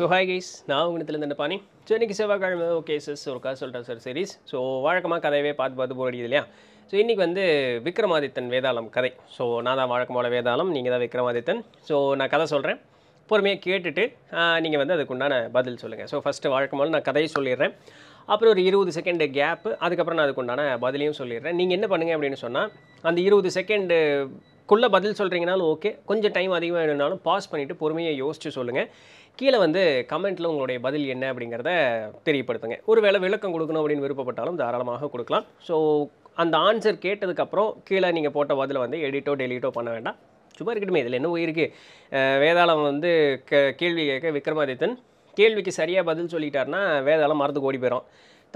so hi guys நான் உங்கள்கிட்ட இந்த பாணி ஸோ இன்றைக்கி செவ்வாய்க்கிழமை ஓகே சார் ஒரு கதை சொல்கிறேன் சார் சீரீஸ் ஸோ வழக்கமாக கதையவே பார்த்து பார்த்து போர் அடிக்குது இல்லையா ஸோ இன்றைக்கி வந்து விக்ரமாதித்தன் வேதாளம் கதை ஸோ நான் தான் வழக்கம் போல வேதாளம் நீங்கள் தான் விக்ரமாதித்தன் ஸோ நான் கதை சொல்கிறேன் பொறுமையாக கேட்டுட்டு நீங்கள் வந்து அதுக்குண்டான பதில் சொல்லுங்கள் ஸோ ஃபஸ்ட்டு வழக்கம் நான் கதையை சொல்லிடுறேன் அப்புறம் ஒரு இருபது செகண்டு கேப்பு அதுக்கப்புறம் நான் அதுக்குண்டான பதிலையும் சொல்லிடுறேன் நீங்கள் என்ன பண்ணுங்கள் அப்படின்னு சொன்னால் அந்த இருபது செகண்டு குள்ளே பதில் சொல்கிறீங்கனாலும் ஓகே கொஞ்சம் டைம் அதிகமாக வேணும்னாலும் பாஸ் பண்ணிவிட்டு பொறுமையை யோசித்து சொல்லுங்கள் கீழே வந்து கமெண்ட்டில் உங்களுடைய பதில் என்ன அப்படிங்கிறத தெரியப்படுத்துங்க ஒரு வேளை விளக்கம் கொடுக்கணும் அப்படின்னு விருப்பப்பட்டாலும் தாராளமாக கொடுக்கலாம் ஸோ அந்த ஆன்சர் கேட்டதுக்கப்புறம் கீழே நீங்கள் போட்ட பதில் வந்து எடிட்டோ டெலிட்டோ பண்ண வேண்டாம் சும்மா இருக்கட்டுமே இதில் என்ன இருக்குது வேதாளம் வந்து க கேள்வி கேட்க விக்ரமாதித்தன் கேள்விக்கு சரியாக பதில் சொல்லிட்டாருன்னா வேதாளம் மறந்து கோடி போயிடும்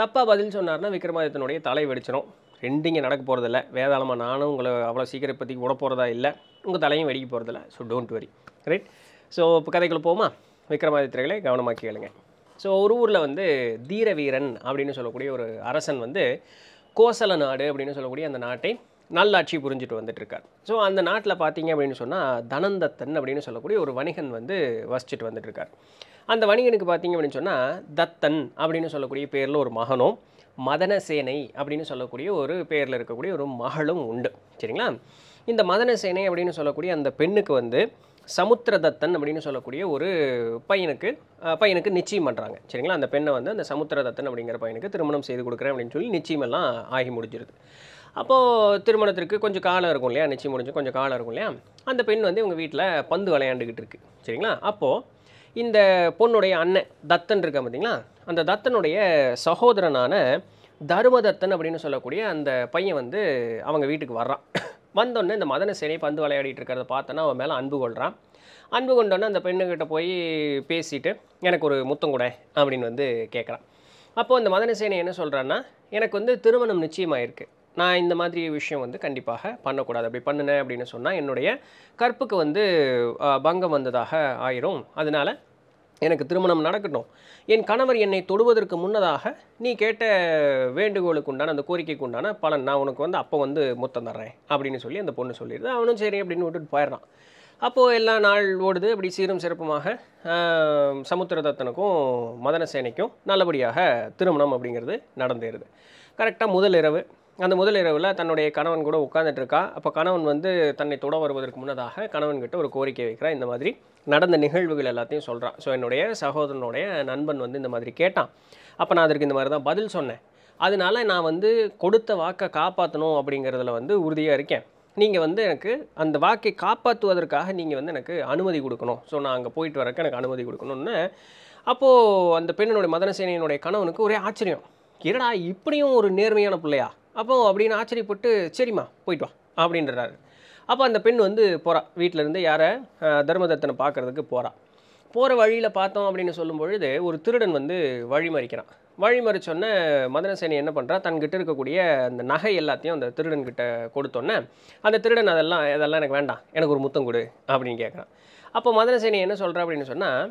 தப்பாக பதில் சொன்னார்னா விக்ரமாதித்தனுடைய தலை வெடிச்சிடும் ரெண்டிங்க நடக்க போகிறதில்ல வேதாளமாக நானும் உங்களை அவ்வளோ சீக்கிரம் பற்றி விட போகிறதா இல்லை உங்கள் தலையும் வெடிக்க போகிறதில்ல so don't worry right so இப்போ கதைக்குள்ளே போமா விக்ரமாதித்யர்களை கவனமாக கேளுங்க ஸோ ஒரு ஊரில் வந்து தீர வீரன் அப்படின்னு சொல்லக்கூடிய ஒரு அரசன் வந்து கோசல நாடு அப்படின்னு சொல்லக்கூடிய அந்த நாட்டை நல்லாட்சி புரிஞ்சுட்டு வந்துட்டுருக்கார் ஸோ அந்த நாட்டில் பார்த்தீங்க அப்படின்னு சொன்னால் தனந்தத்தன் அப்படின்னு சொல்லக்கூடிய ஒரு வணிகன் வந்து வசிச்சுட்டு வந்துட்டுருக்கார் அந்த வணிகனுக்கு பார்த்தீங்க அப்படின்னு சொன்னால் தத்தன் அப்படின்னு சொல்லக்கூடிய பேரில் ஒரு மகனும் மதனசேனை அப்படின்னு சொல்லக்கூடிய ஒரு பேரில் இருக்கக்கூடிய ஒரு மகளும் உண்டு சரிங்களா இந்த மதனசேனை அப்படின்னு சொல்லக்கூடிய அந்த பெண்ணுக்கு வந்து சமுத்திர தத்தன் அப்படின்னு சொல்லக்கூடிய ஒரு பையனுக்கு பையனுக்கு நிச்சயம் பண்ணுறாங்க சரிங்களா அந்த பெண்ணை வந்து அந்த சமுத்திர தத்தன் அப்படிங்கிற பையனுக்கு திருமணம் செய்து கொடுக்குறேன் அப்படின்னு சொல்லி நிச்சயமெல்லாம் ஆகி முடிஞ்சிருது அப்போது திருமணத்திற்கு கொஞ்சம் காலம் இருக்கும் இல்லையா நிச்சயம் முடிஞ்சு கொஞ்சம் காலம் இருக்கும் இல்லையா அந்த பெண் வந்து இவங்க வீட்டில் பந்து விளையாண்டுக்கிட்டு இருக்குது சரிங்களா அப்போது இந்த பொண்ணுடைய அண்ணன் தத்தன் இருக்கான் பார்த்தீங்களா அந்த தத்தனுடைய சகோதரனான தருமதத்தன் அப்படின்னு சொல்லக்கூடிய அந்த பையன் வந்து அவங்க வீட்டுக்கு வர்றான் வந்தோடனே இந்த மதன சேனை பந்து விளையாடிட்டு இருக்கிறத பார்த்தோன்னா அவன் மேலே அன்பு கொள்கிறான் அன்பு கொண்டோன்னே அந்த பெண்ணுக்கிட்ட போய் பேசிட்டு எனக்கு ஒரு முத்தம் கூட அப்படின்னு வந்து கேட்குறான் அப்போது அந்த சேனை என்ன சொல்கிறான்னா எனக்கு வந்து திருமணம் இருக்குது நான் இந்த மாதிரி விஷயம் வந்து கண்டிப்பாக பண்ணக்கூடாது அப்படி பண்ணினேன் அப்படின்னு சொன்னால் என்னுடைய கற்புக்கு வந்து பங்கம் வந்ததாக ஆயிரும் அதனால் எனக்கு திருமணம் நடக்கட்டும் என் கணவர் என்னை தொடுவதற்கு முன்னதாக நீ கேட்ட வேண்டுகோளுக்கு உண்டான அந்த கோரிக்கைக்கு உண்டான பலன் நான் உனக்கு வந்து அப்போ வந்து மொத்தம் தர்றேன் அப்படின்னு சொல்லி அந்த பொண்ணு சொல்லிடுது அவனும் சரி அப்படின்னு விட்டுட்டு போயிடுறான் அப்போது எல்லா நாள் ஓடுது அப்படி சீரும் சிறப்புமாக சமுத்திரதத்தனுக்கும் மதனசேனைக்கும் நல்லபடியாக திருமணம் அப்படிங்கிறது நடந்தேருது கரெக்டாக முதல் இரவு அந்த முதல் இரவில் தன்னுடைய கணவன் கூட உட்காந்துட்டு இருக்கா அப்போ கணவன் வந்து தன்னை தொட வருவதற்கு முன்னதாக கணவன்கிட்ட ஒரு கோரிக்கை வைக்கிறா இந்த மாதிரி நடந்த நிகழ்வுகள் எல்லாத்தையும் சொல்கிறான் ஸோ என்னுடைய சகோதரனுடைய நண்பன் வந்து இந்த மாதிரி கேட்டான் அப்போ நான் அதற்கு இந்த மாதிரி தான் பதில் சொன்னேன் அதனால நான் வந்து கொடுத்த வாக்கை காப்பாற்றணும் அப்படிங்கிறதுல வந்து உறுதியாக இருக்கேன் நீங்கள் வந்து எனக்கு அந்த வாக்கை காப்பாற்றுவதற்காக நீங்கள் வந்து எனக்கு அனுமதி கொடுக்கணும் ஸோ நான் அங்கே போயிட்டு வரக்கு எனக்கு அனுமதி கொடுக்கணும்னு அப்போது அந்த பெண்ணினுடைய மதனசேனையினுடைய கணவனுக்கு ஒரே ஆச்சரியம் என்னடா இப்படியும் ஒரு நேர்மையான பிள்ளையா அப்போ அப்படின்னு ஆச்சரியப்பட்டு சரிம்மா போயிட்டு வா அப்படின்றாரு அப்போ அந்த பெண் வந்து போகிறா வீட்டிலேருந்து யாரை தர்மதத்தனை பார்க்குறதுக்கு போகிறா போகிற வழியில் பார்த்தோம் அப்படின்னு சொல்லும் பொழுது ஒரு திருடன் வந்து வழிமறிக்கிறான் வழிமறிச்சோன்னே மதனசேனி என்ன பண்ணுறா தன்கிட்ட இருக்கக்கூடிய அந்த நகை எல்லாத்தையும் அந்த திருடன்கிட்ட கொடுத்தோன்னே அந்த திருடன் அதெல்லாம் அதெல்லாம் எனக்கு வேண்டாம் எனக்கு ஒரு முத்தம் கொடு அப்படின்னு கேட்குறான் அப்போ மதனசேனி என்ன சொல்கிறா அப்படின்னு சொன்னால்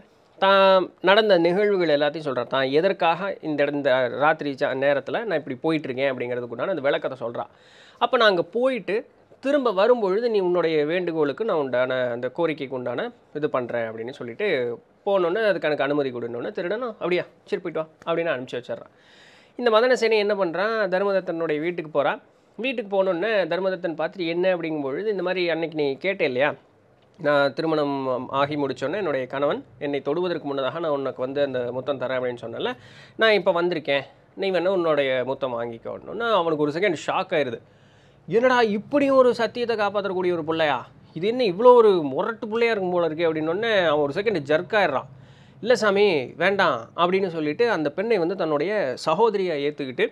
தான் நடந்த நிகழ்வுகள் எல்லாத்தையும் சொல்கிறான் தான் எதற்காக இந்த இந்த ராத்திரி நேரத்தில் நான் இப்படி போயிட்டுருக்கேன் அப்படிங்கிறதுக்குண்டான அந்த விளக்கத்தை சொல்கிறான் அப்போ நான் அங்கே போயிட்டு திரும்ப வரும்பொழுது நீ உன்னுடைய வேண்டுகோளுக்கு நான் உண்டான அந்த கோரிக்கைக்கு உண்டான இது பண்ணுறேன் அப்படின்னு சொல்லிட்டு போனோன்னே அதுக்கு எனக்கு அனுமதி கொடுனோடனே திருடணும் அப்படியா சரி வா அப்படின்னு அனுப்பிச்சி வச்சிட்றான் இந்த சேனை என்ன பண்ணுறான் தர்மதத்தனுடைய வீட்டுக்கு போகிறான் வீட்டுக்கு போனோன்னே தர்மதத்தன் பார்த்துட்டு என்ன அப்படிங்கும்பொழுது இந்த மாதிரி அன்னைக்கு நீ கேட்டே இல்லையா நான் திருமணம் ஆகி முடித்தோன்னே என்னுடைய கணவன் என்னை தொடுவதற்கு முன்னதாக நான் உனக்கு வந்து அந்த முத்தம் தரேன் அப்படின்னு சொன்னல நான் இப்போ வந்திருக்கேன் நீ வேணால் உன்னுடைய முத்தம் வாங்கிக்கணும்னா அவனுக்கு ஒரு செகண்ட் ஷாக் ஆயிடுது என்னடா இப்படியும் ஒரு சத்தியத்தை காப்பாற்றக்கூடிய ஒரு பிள்ளையா இது என்ன இவ்வளோ ஒரு முரட்டு பிள்ளையாக இருக்கும் போல இருக்கே அப்படின்னொடனே அவன் ஒரு செகண்ட் ஆயிடுறான் இல்லை சாமி வேண்டாம் அப்படின்னு சொல்லிவிட்டு அந்த பெண்ணை வந்து தன்னுடைய சகோதரியை ஏற்றுக்கிட்டு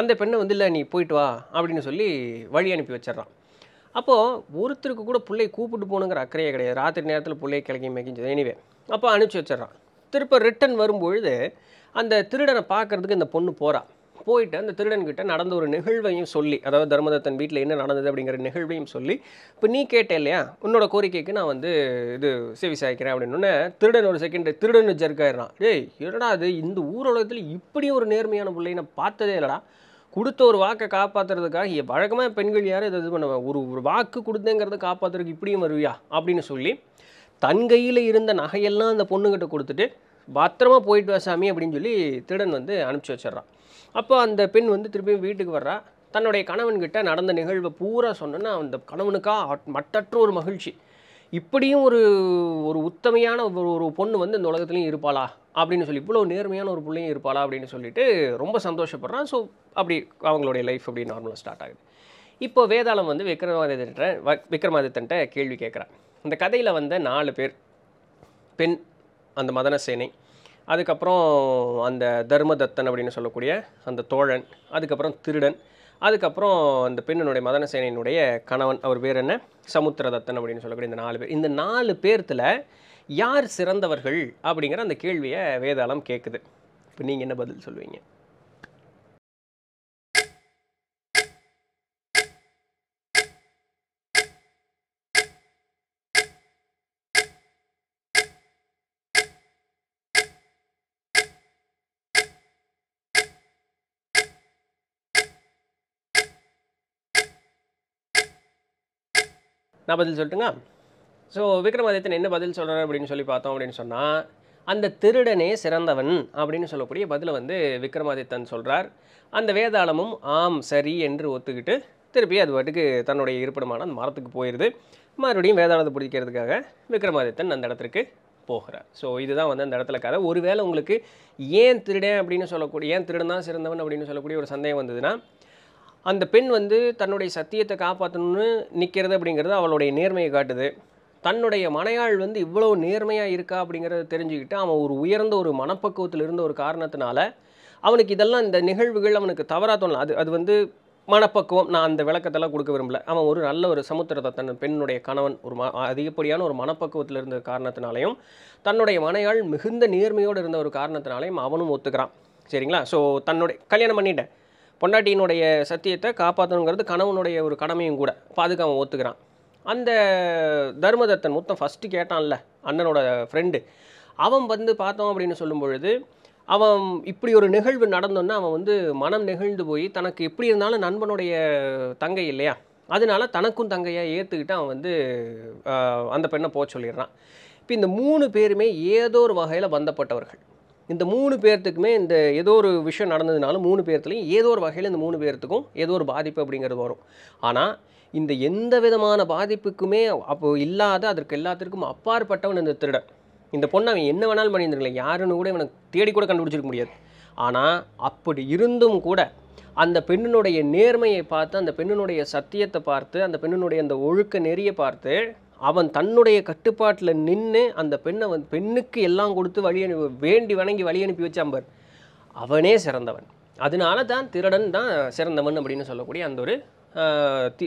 அந்த பெண்ணை வந்து இல்லை நீ போயிட்டு வா அப்படின்னு சொல்லி வழி அனுப்பி வச்சிட்றான் அப்போது ஒருத்தருக்கு கூட பிள்ளை கூப்பிட்டு போகணுங்கிற அக்கறையே கிடையாது ராத்திரி நேரத்தில் பிள்ளையை கிழக்கி மேய்க்கிஞ்சது எனிவே அப்போ அனுப்பிச்சி வச்சிட்றான் திருப்ப ரிட்டன் வரும்பொழுது அந்த திருடனை பார்க்குறதுக்கு இந்த பொண்ணு போகிறான் போயிட்டு அந்த திருடன்கிட்ட நடந்த ஒரு நிகழ்வையும் சொல்லி அதாவது தர்மதத்தன் வீட்டில் என்ன நடந்தது அப்படிங்கிற நிகழ்வையும் சொல்லி இப்போ நீ கேட்ட இல்லையா உன்னோட கோரிக்கைக்கு நான் வந்து இது சேவை சாய்க்கிறேன் அப்படின்னு திருடன் ஒரு செகண்ட் திருடன் ஜர்க்காயிடுறான் ஏய் என்னடா அது இந்த ஊர் உலகத்தில் இப்படி ஒரு நேர்மையான பிள்ளையை நான் பார்த்ததே இல்லைடா கொடுத்த ஒரு வாக்கை காப்பாற்றுறதுக்காக வழக்கமாக பெண்கள் யாரும் இதை இது பண்ணுவாங்க ஒரு ஒரு வாக்கு கொடுத்தேங்கிறத காப்பாற்றுறதுக்கு இப்படியும் வருவியா அப்படின்னு சொல்லி தன் கையில் இருந்த நகையெல்லாம் அந்த பொண்ணுக்கிட்ட கொடுத்துட்டு பத்திரமா போயிட்டு வா சாமி அப்படின்னு சொல்லி திருடன் வந்து அனுப்பிச்சி வச்சிட்றான் அப்போ அந்த பெண் வந்து திருப்பியும் வீட்டுக்கு வர்றா தன்னுடைய கணவன்கிட்ட நடந்த நிகழ்வை பூரா சொன்னோன்னா அந்த கணவனுக்கா மற்றற்ற ஒரு மகிழ்ச்சி இப்படியும் ஒரு ஒரு உத்தமையான ஒரு பொண்ணு வந்து இந்த உலகத்துலேயும் இருப்பாளா அப்படின்னு சொல்லி இவ்வளோ நேர்மையான ஒரு பிள்ளையும் இருப்பாளா அப்படின்னு சொல்லிட்டு ரொம்ப சந்தோஷப்படுறான் ஸோ அப்படி அவங்களுடைய லைஃப் அப்படி நார்மலாக ஸ்டார்ட் ஆகுது இப்போ வேதாளம் வந்து விக்ரமாதித்தன்ட்ட விக்ரமாதித்தன்ட்ட கேள்வி கேட்குறான் இந்த கதையில் வந்த நாலு பேர் பெண் அந்த மதனசேனை அதுக்கப்புறம் அந்த தர்மதத்தன் அப்படின்னு சொல்லக்கூடிய அந்த தோழன் அதுக்கப்புறம் திருடன் அதுக்கப்புறம் இந்த பெண்ணினுடைய மதன சேனையினுடைய கணவன் அவர் பேர் என்ன சமுத்திரதத்தன் அப்படின்னு சொல்லக்கூடிய இந்த நாலு பேர் இந்த நாலு பேர்த்தில் யார் சிறந்தவர்கள் அப்படிங்கிற அந்த கேள்வியை வேதாளம் கேட்குது இப்போ நீங்கள் என்ன பதில் சொல்லுவீங்க நான் பதில் சொல்லட்டுங்க ஸோ விக்ரமாதித்தன் என்ன பதில் சொல்கிறார் அப்படின்னு சொல்லி பார்த்தோம் அப்படின்னு சொன்னால் அந்த திருடனே சிறந்தவன் அப்படின்னு சொல்லக்கூடிய பதிலை வந்து விக்ரமாதித்தன் சொல்கிறார் அந்த வேதாளமும் ஆம் சரி என்று ஒத்துக்கிட்டு திருப்பி அது பாட்டுக்கு தன்னுடைய இருப்பிடமான அந்த மரத்துக்கு போயிடுது மறுபடியும் வேதாளத்தை பிடிக்கிறதுக்காக விக்ரமாதித்தன் அந்த இடத்துக்கு போகிறார் ஸோ இதுதான் வந்து அந்த இடத்துல கதை ஒருவேளை உங்களுக்கு ஏன் திருடன் அப்படின்னு சொல்லக்கூடிய ஏன் திருடன் தான் சிறந்தவன் அப்படின்னு சொல்லக்கூடிய ஒரு சந்தேகம் வந்ததுன்னா அந்த பெண் வந்து தன்னுடைய சத்தியத்தை காப்பாற்றணும்னு நிற்கிறது அப்படிங்கிறது அவளுடைய நேர்மையை காட்டுது தன்னுடைய மனையாள் வந்து இவ்வளோ நேர்மையாக இருக்கா அப்படிங்கிறத தெரிஞ்சுக்கிட்டு அவன் ஒரு உயர்ந்த ஒரு மனப்பக்குவத்தில் இருந்த ஒரு காரணத்தினால அவனுக்கு இதெல்லாம் இந்த நிகழ்வுகள் அவனுக்கு தவறாக தோணல அது அது வந்து மனப்பக்குவம் நான் அந்த விளக்கத்தெல்லாம் கொடுக்க விரும்பல அவன் ஒரு நல்ல ஒரு சமுத்திரத்தை தன் பெண்ணுடைய கணவன் ஒரு ம அதிகப்படியான ஒரு மனப்பக்குவத்தில் இருந்த காரணத்தினாலையும் தன்னுடைய மனையாள் மிகுந்த நேர்மையோடு இருந்த ஒரு காரணத்தினாலையும் அவனும் ஒத்துக்கிறான் சரிங்களா ஸோ தன்னுடைய கல்யாணம் பண்ணிட்டேன் பொண்டாட்டியினுடைய சத்தியத்தை காப்பாற்றணுங்கிறது கணவனுடைய ஒரு கடமையும் கூட இப்போ ஒத்துக்கிறான் அந்த தர்மதத்தன் மொத்தம் ஃபஸ்ட்டு கேட்டான்ல அண்ணனோட ஃப்ரெண்டு அவன் வந்து பார்த்தோம் அப்படின்னு சொல்லும் பொழுது அவன் இப்படி ஒரு நிகழ்வு நடந்தோன்னா அவன் வந்து மனம் நெகிழ்ந்து போய் தனக்கு எப்படி இருந்தாலும் நண்பனுடைய தங்கை இல்லையா அதனால தனக்கும் தங்கையாக ஏற்றுக்கிட்டு அவன் வந்து அந்த பெண்ணை போக சொல்லிடுறான் இப்போ இந்த மூணு பேருமே ஏதோ ஒரு வகையில் பந்தப்பட்டவர்கள் இந்த மூணு பேர்த்துக்குமே இந்த ஏதோ ஒரு விஷயம் நடந்ததுனாலும் மூணு பேர்த்துலேயும் ஏதோ ஒரு வகையில் இந்த மூணு பேர்த்துக்கும் ஏதோ ஒரு பாதிப்பு அப்படிங்கிறது வரும் ஆனால் இந்த எந்த விதமான பாதிப்புக்குமே அப்போ இல்லாத அதற்கு எல்லாத்திற்கும் அப்பாற்பட்டவன் இந்த திருடன் இந்த பொண்ணை அவன் என்ன வேணாலும் பண்ணியிருந்திருக்கலாம் யாருன்னு கூட இவனை தேடி கூட கண்டுபிடிச்சிருக்க முடியாது ஆனால் அப்படி இருந்தும் கூட அந்த பெண்ணினுடைய நேர்மையை பார்த்து அந்த பெண்ணினுடைய சத்தியத்தை பார்த்து அந்த பெண்ணினுடைய அந்த ஒழுக்க நெறியை பார்த்து அவன் தன்னுடைய கட்டுப்பாட்டில் நின்று அந்த பெண்ணை வந்து பெண்ணுக்கு எல்லாம் கொடுத்து வழி அனுப்பி வேண்டி வணங்கி வழி அனுப்பி வச்சாம்பர் அவனே சிறந்தவன் அதனால தான் திருடன் தான் சிறந்தவன் அப்படின்னு சொல்லக்கூடிய அந்த ஒரு தி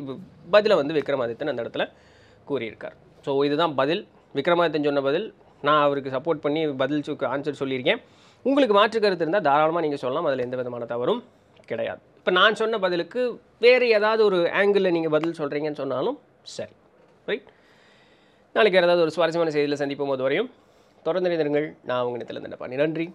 பதிலை வந்து விக்ரமாதித்தன் அந்த இடத்துல கூறியிருக்கார் ஸோ இதுதான் பதில் விக்ரமாதித்தன் சொன்ன பதில் நான் அவருக்கு சப்போர்ட் பண்ணி பதில் ஆன்சர் சொல்லியிருக்கேன் உங்களுக்கு மாற்று கருத்து இருந்தால் தாராளமாக நீங்கள் சொல்லலாம் அதில் எந்த விதமான தவறும் கிடையாது இப்போ நான் சொன்ன பதிலுக்கு வேறு ஏதாவது ஒரு ஆங்கிளில் நீங்கள் பதில் சொல்கிறீங்கன்னு சொன்னாலும் சரி ரைட் நாளைக்கு ஏதாவது ஒரு சுவாரஸ்யமான செய்தியில் சந்திப்போம் போது வரையும் தொடர்ந்து நிறுங்கள் நான் உங்கள் இடத்துல நன்றி